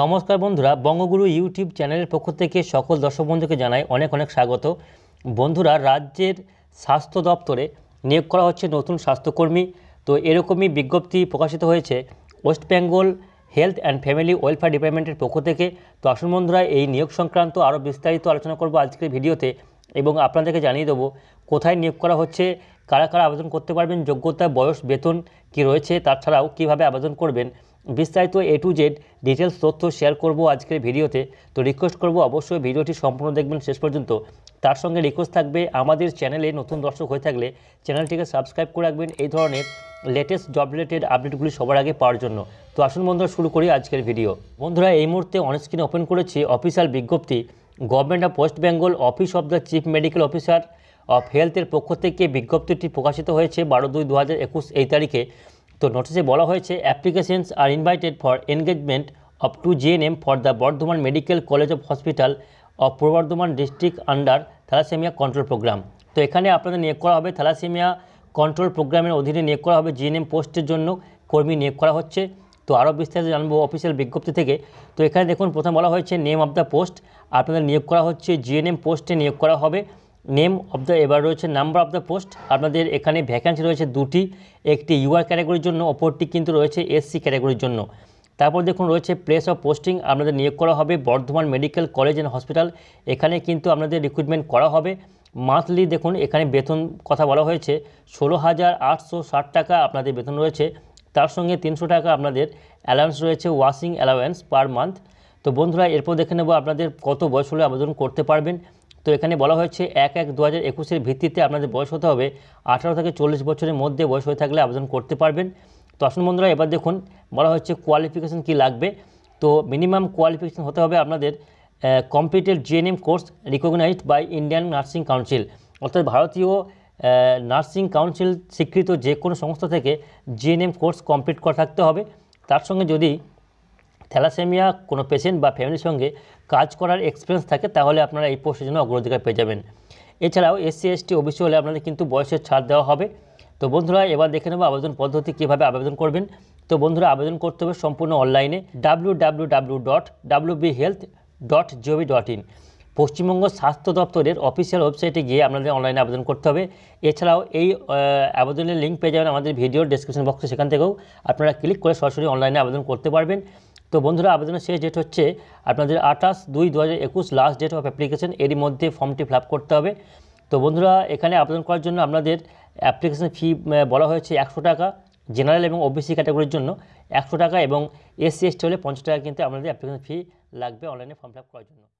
নমস্কার বন্ধুরা বঙ্গগুরু ইউটিউব চ্যানেলের পক্ষ থেকে সকল দর্শক বন্ধুকে জানাই অনেক অনেক স্বাগত বন্ধুরা রাজ্যের স্বাস্থ্য দপ্তরে নিয়োগ করা হচ্ছে নতুন স্বাস্থ্যকর্মী তো এরকমই বিজ্ঞপ্তি প্রকাশিত হয়েছে West Bengal health and family welfare ডিপার্টমেন্টের পক্ষ থেকে তো আসুন বন্ধুরা এই নিয়োগ সংক্রান্ত আরও বিস্তারিত আলোচনা করব আজকের ভিডিওতে এবং আপনাদেরকে জানিয়ে দেবো কোথায় নিয়োগ করা হচ্ছে কারা কারা আবেদন করতে পারবেন যোগ্যতা বয়স বেতন কি রয়েছে তাছাড়াও কিভাবে আবেদন করবেন বিস্তারিত এ টু জেড ডিটেলস তথ্য শেয়ার করব আজকের ভিডিওতে তো রিকোয়েস্ট করব অবশ্যই ভিডিওটি সম্পূর্ণ দেখবেন শেষ পর্যন্ত তার সঙ্গে রিকোয়েস্ট থাকবে আমাদের চ্যানেলে নতুন দর্শক হয়ে থাকলে চ্যানেলটিকে সাবস্ক্রাইব করে রাখবেন এই ধরনের লেটেস্ট জব রিলেটেড আপডেটগুলি সবার আগে পাওয়ার জন্য তো আসুন বন্ধুরা শুরু করি আজকের ভিডিও বন্ধুরা এই মুহূর্তে অনস্ক্রিন ওপেন করেছি অফিসিয়াল বিজ্ঞপ্তি government of West Bengal office of the chief medical officer of হেলথের পক্ষ থেকে বিজ্ঞপ্তিটি প্রকাশিত হয়েছে বারো দুই দু এই তারিখে তো নোটিসে বলা হয়েছে applications are invited for engagement of two GNM for the Bardhaman medical college of hospital of Bardhaman district under thalassaemia control programme তো এখানে আপনাদের নিয়োগ করা হবে থ্যালাসেমিয়া কন্ট্রোল প্রোগ্রামের অধীনে নিয়োগ করা হবে জিএনএম পোস্টের জন্য কর্মী নিয়োগ করা হচ্ছে তো আরও বিস্তারিত জানবো অফিসিয়াল বিজ্ঞপ্তি থেকে তো এখানে দেখুন প্রথম বলা হয়েছে নেম অফ দ্য পোস্ট আপনাদের নিয়োগ করা হচ্ছে জিএনএম পোস্টে নিয়োগ করা হবে নেম অব দ্য এবার রয়েছে নাম্বার অফ দ্য পোস্ট আপনাদের এখানে ভ্যাকান্সি রয়েছে দুটি একটি ইউআর ক্যাটাগরির জন্য অপরটি কিন্তু রয়েছে এসসি ক্যাটাগরির জন্য তারপর দেখুন রয়েছে প্লেস অফ পোস্টিং আপনাদের নিয়োগ করা হবে Bardhaman medical college and hospital এখানে কিন্তু আপনাদের রিক্রুটমেন্ট করা হবে মান্থলি দেখুন এখানে বেতন কথা বলা হয়েছে ষোলো হাজার আটশো ষাট টাকা আপনাদের বেতন রয়েছে তার সঙ্গে তিনশো টাকা আপনাদের অ্যালাউন্স রয়েছে ওয়াশিং অ্যালাউন্স পার মান্থ তো বন্ধুরা এরপর দেখে নেব আপনাদের কত বয়স হলে আবেদন করতে পারবেন তো এখানে বলা হয়েছে এক এক দু হাজার একুশের ভিত্তিতে আপনাদের বয়স হতে হবে আঠারো থেকে চল্লিশ বছরের মধ্যে বয়স হয়ে থাকলে আবেদন করতে পারবেন তো আসুন বন্ধুরা এবার দেখুন বলা হচ্ছে কোয়ালিফিকেশান কি লাগবে তো মিনিমাম কোয়ালিফিকেশান হতে হবে আপনাদের computer GNM course recognised by Indian nursing council অর্থাৎ ভারতীয় নার্সিং কাউন্সিল স্বীকৃত যে কোনো সংস্থা থেকে জিএনএম কোর্স কমপ্লিট করে থাকতে হবে তার সঙ্গে যদি থ্যালাসেমিয়া কোনো পেশেন্ট বা ফ্যামিলির সঙ্গে কাজ করার এক্সপিরিয়েন্স থাকে তাহলে আপনারা এই পোস্টের জন্য অগ্রাধিকার পেয়ে যাবেন এছাড়াও এসসি এসটি ওবিসি হলে আপনাদের কিন্তু বয়সের ছাড় দেওয়া হবে তো বন্ধুরা এবার দেখে নেবো আবেদন পদ্ধতি কীভাবে আবেদন করবেন তো বন্ধুরা আবেদন করতে হবে সম্পূর্ণ অনলাইনে W W W dot W B health dot gov dot in Paschimbanga স্বাস্থ্য দপ্তরের অফিসিয়াল ওয়েবসাইটে গিয়ে আপনাদের অনলাইনে আবেদন করতে হবে এছাড়াও এই আবেদনের লিঙ্ক পেয়ে যাবেন আমাদের ভিডিও ডিসক্রিপশন বক্সে সেখান থেকেও আপনারা ক্লিক করে সরাসরি অনলাইনে আবেদন করতে পারবেন তো বন্ধুরা আবেদনের শেষ ডেট হচ্ছে আপনাদের আঠাশ দুই দু হাজার একুশ লাস্ট ডেট অফ অ্যাপ্লিকেশান এরই মধ্যে ফর্মটি ফিল করতে হবে তো বন্ধুরা এখানে আবেদন করার জন্য আপনাদের অ্যাপ্লিকেশান ফি বলা হয়েছে একশো টাকা জেনারেল এবং ওবিসি ক্যাটাগরির জন্য একশো টাকা এবং এসসি এসটি হলে পঞ্চাশ টাকা কিন্তু আপনাদের অ্যাপ্লিকেশান ফি লাগবে অনলাইনে ফর্ম ফিল করার জন্য